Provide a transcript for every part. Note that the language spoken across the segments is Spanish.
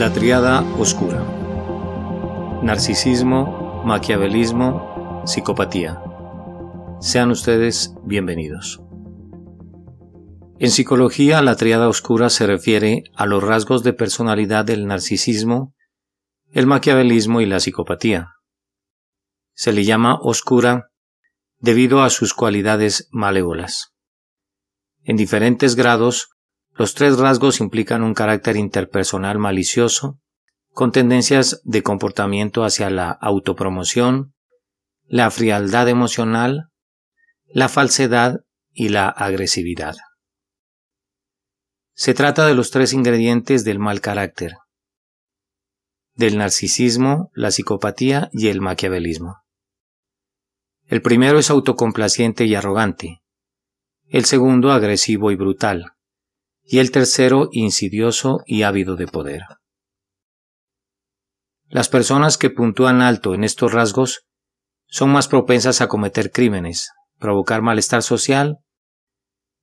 la triada oscura. Narcisismo, maquiavelismo, psicopatía. Sean ustedes bienvenidos. En psicología, la triada oscura se refiere a los rasgos de personalidad del narcisismo, el maquiavelismo y la psicopatía. Se le llama oscura debido a sus cualidades malévolas. En diferentes grados los tres rasgos implican un carácter interpersonal malicioso, con tendencias de comportamiento hacia la autopromoción, la frialdad emocional, la falsedad y la agresividad. Se trata de los tres ingredientes del mal carácter, del narcisismo, la psicopatía y el maquiavelismo. El primero es autocomplaciente y arrogante, el segundo agresivo y brutal, y el tercero insidioso y ávido de poder. Las personas que puntúan alto en estos rasgos son más propensas a cometer crímenes, provocar malestar social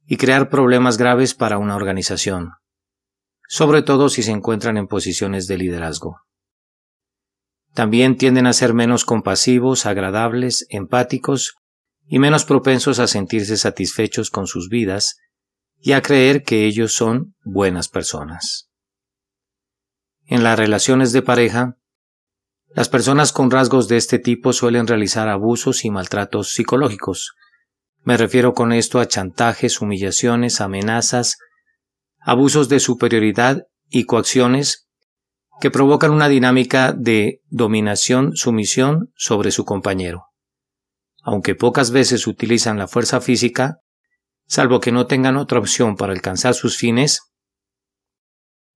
y crear problemas graves para una organización, sobre todo si se encuentran en posiciones de liderazgo. También tienden a ser menos compasivos, agradables, empáticos y menos propensos a sentirse satisfechos con sus vidas y a creer que ellos son buenas personas. En las relaciones de pareja, las personas con rasgos de este tipo suelen realizar abusos y maltratos psicológicos. Me refiero con esto a chantajes, humillaciones, amenazas, abusos de superioridad y coacciones que provocan una dinámica de dominación-sumisión sobre su compañero. Aunque pocas veces utilizan la fuerza física, salvo que no tengan otra opción para alcanzar sus fines,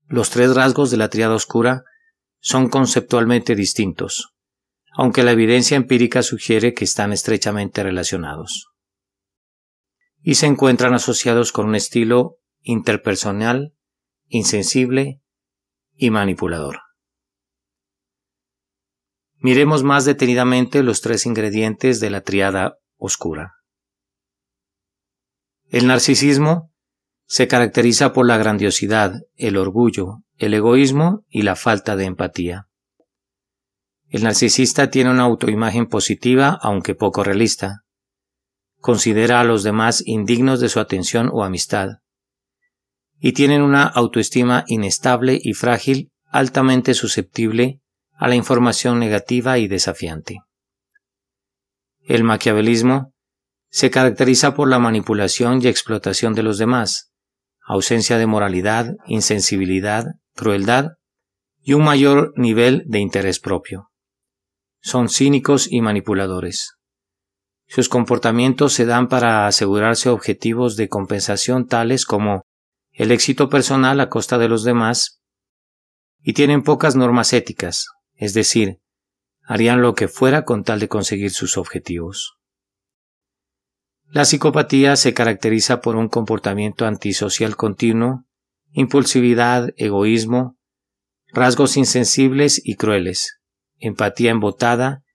los tres rasgos de la triada oscura son conceptualmente distintos, aunque la evidencia empírica sugiere que están estrechamente relacionados. Y se encuentran asociados con un estilo interpersonal, insensible y manipulador. Miremos más detenidamente los tres ingredientes de la triada oscura. El narcisismo se caracteriza por la grandiosidad, el orgullo, el egoísmo y la falta de empatía. El narcisista tiene una autoimagen positiva aunque poco realista. Considera a los demás indignos de su atención o amistad. Y tienen una autoestima inestable y frágil, altamente susceptible a la información negativa y desafiante. El maquiavelismo se caracteriza por la manipulación y explotación de los demás, ausencia de moralidad, insensibilidad, crueldad y un mayor nivel de interés propio. Son cínicos y manipuladores. Sus comportamientos se dan para asegurarse objetivos de compensación tales como el éxito personal a costa de los demás y tienen pocas normas éticas, es decir, harían lo que fuera con tal de conseguir sus objetivos. La psicopatía se caracteriza por un comportamiento antisocial continuo, impulsividad, egoísmo, rasgos insensibles y crueles, empatía embotada,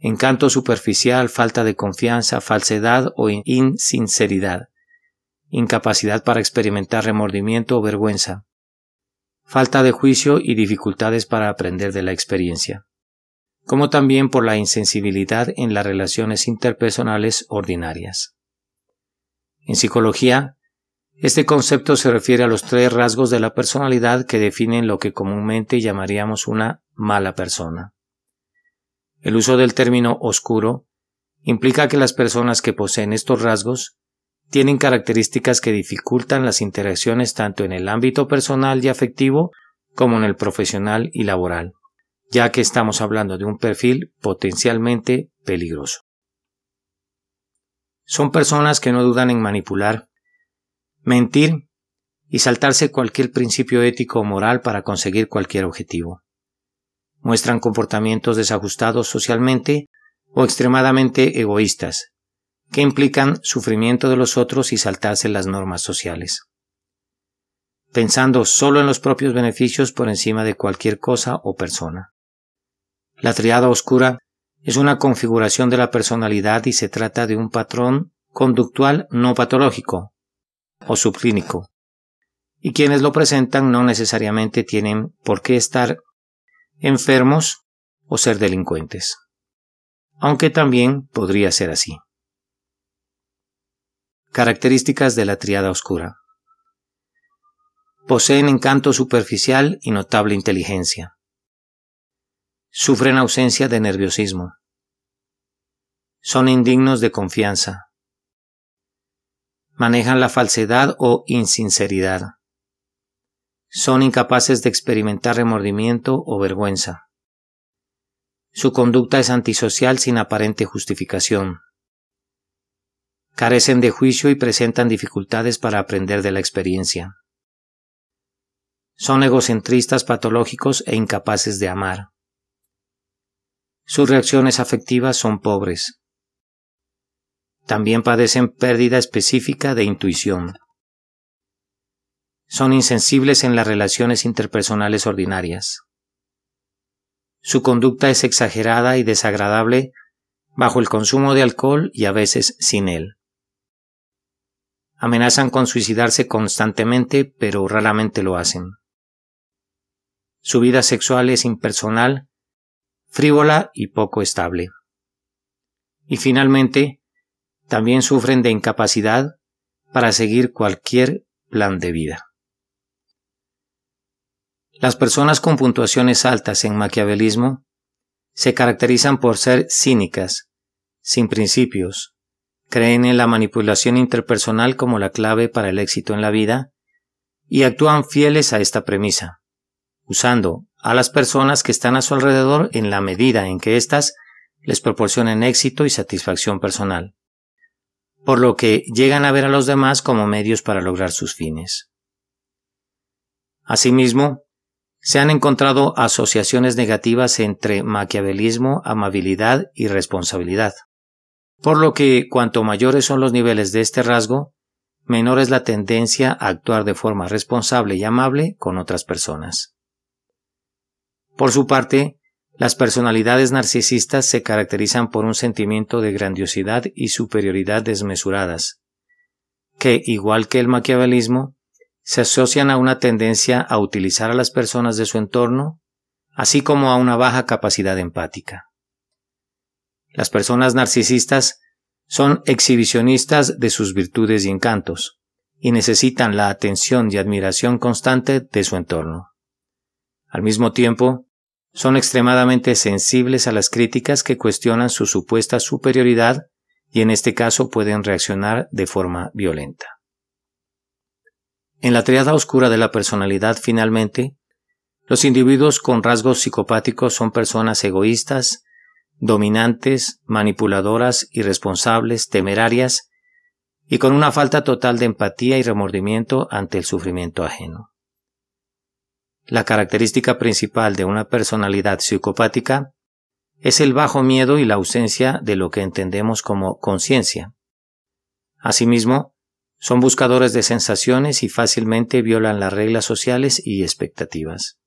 encanto superficial, falta de confianza, falsedad o insinceridad, incapacidad para experimentar remordimiento o vergüenza, falta de juicio y dificultades para aprender de la experiencia, como también por la insensibilidad en las relaciones interpersonales ordinarias. En psicología, este concepto se refiere a los tres rasgos de la personalidad que definen lo que comúnmente llamaríamos una mala persona. El uso del término oscuro implica que las personas que poseen estos rasgos tienen características que dificultan las interacciones tanto en el ámbito personal y afectivo como en el profesional y laboral, ya que estamos hablando de un perfil potencialmente peligroso. Son personas que no dudan en manipular, mentir y saltarse cualquier principio ético o moral para conseguir cualquier objetivo. Muestran comportamientos desajustados socialmente o extremadamente egoístas, que implican sufrimiento de los otros y saltarse las normas sociales. Pensando solo en los propios beneficios por encima de cualquier cosa o persona. La triada oscura es una configuración de la personalidad y se trata de un patrón conductual no patológico o subclínico. Y quienes lo presentan no necesariamente tienen por qué estar enfermos o ser delincuentes. Aunque también podría ser así. Características de la triada oscura. Poseen encanto superficial y notable inteligencia sufren ausencia de nerviosismo. Son indignos de confianza. Manejan la falsedad o insinceridad. Son incapaces de experimentar remordimiento o vergüenza. Su conducta es antisocial sin aparente justificación. Carecen de juicio y presentan dificultades para aprender de la experiencia. Son egocentristas patológicos e incapaces de amar sus reacciones afectivas son pobres. También padecen pérdida específica de intuición. Son insensibles en las relaciones interpersonales ordinarias. Su conducta es exagerada y desagradable bajo el consumo de alcohol y a veces sin él. Amenazan con suicidarse constantemente, pero raramente lo hacen. Su vida sexual es impersonal frívola y poco estable. Y finalmente, también sufren de incapacidad para seguir cualquier plan de vida. Las personas con puntuaciones altas en maquiavelismo se caracterizan por ser cínicas, sin principios, creen en la manipulación interpersonal como la clave para el éxito en la vida y actúan fieles a esta premisa, usando a las personas que están a su alrededor en la medida en que éstas les proporcionen éxito y satisfacción personal, por lo que llegan a ver a los demás como medios para lograr sus fines. Asimismo, se han encontrado asociaciones negativas entre maquiavelismo, amabilidad y responsabilidad, por lo que cuanto mayores son los niveles de este rasgo, menor es la tendencia a actuar de forma responsable y amable con otras personas. Por su parte, las personalidades narcisistas se caracterizan por un sentimiento de grandiosidad y superioridad desmesuradas, que, igual que el maquiavelismo, se asocian a una tendencia a utilizar a las personas de su entorno, así como a una baja capacidad empática. Las personas narcisistas son exhibicionistas de sus virtudes y encantos, y necesitan la atención y admiración constante de su entorno. Al mismo tiempo, son extremadamente sensibles a las críticas que cuestionan su supuesta superioridad y en este caso pueden reaccionar de forma violenta. En la triada oscura de la personalidad, finalmente, los individuos con rasgos psicopáticos son personas egoístas, dominantes, manipuladoras, irresponsables, temerarias y con una falta total de empatía y remordimiento ante el sufrimiento ajeno. La característica principal de una personalidad psicopática es el bajo miedo y la ausencia de lo que entendemos como conciencia. Asimismo, son buscadores de sensaciones y fácilmente violan las reglas sociales y expectativas.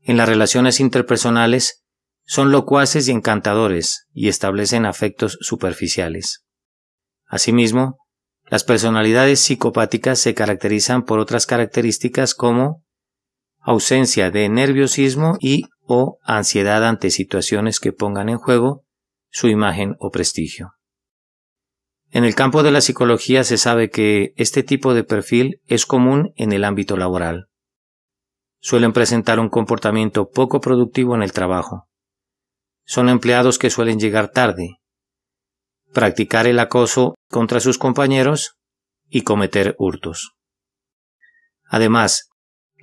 En las relaciones interpersonales, son locuaces y encantadores y establecen afectos superficiales. Asimismo, las personalidades psicopáticas se caracterizan por otras características como ausencia de nerviosismo y o ansiedad ante situaciones que pongan en juego su imagen o prestigio. En el campo de la psicología se sabe que este tipo de perfil es común en el ámbito laboral. Suelen presentar un comportamiento poco productivo en el trabajo. Son empleados que suelen llegar tarde, practicar el acoso contra sus compañeros y cometer hurtos. Además,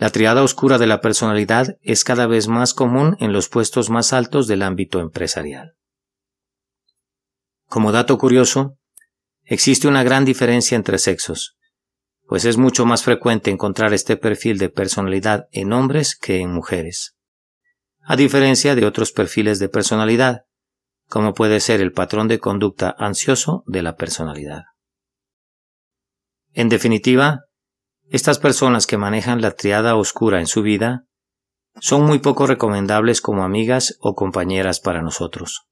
la triada oscura de la personalidad es cada vez más común en los puestos más altos del ámbito empresarial. Como dato curioso, existe una gran diferencia entre sexos, pues es mucho más frecuente encontrar este perfil de personalidad en hombres que en mujeres, a diferencia de otros perfiles de personalidad, como puede ser el patrón de conducta ansioso de la personalidad. En definitiva, estas personas que manejan la triada oscura en su vida son muy poco recomendables como amigas o compañeras para nosotros.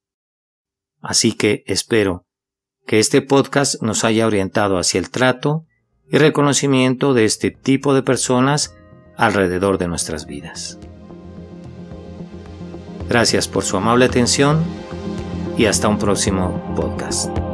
Así que espero que este podcast nos haya orientado hacia el trato y reconocimiento de este tipo de personas alrededor de nuestras vidas. Gracias por su amable atención y hasta un próximo podcast.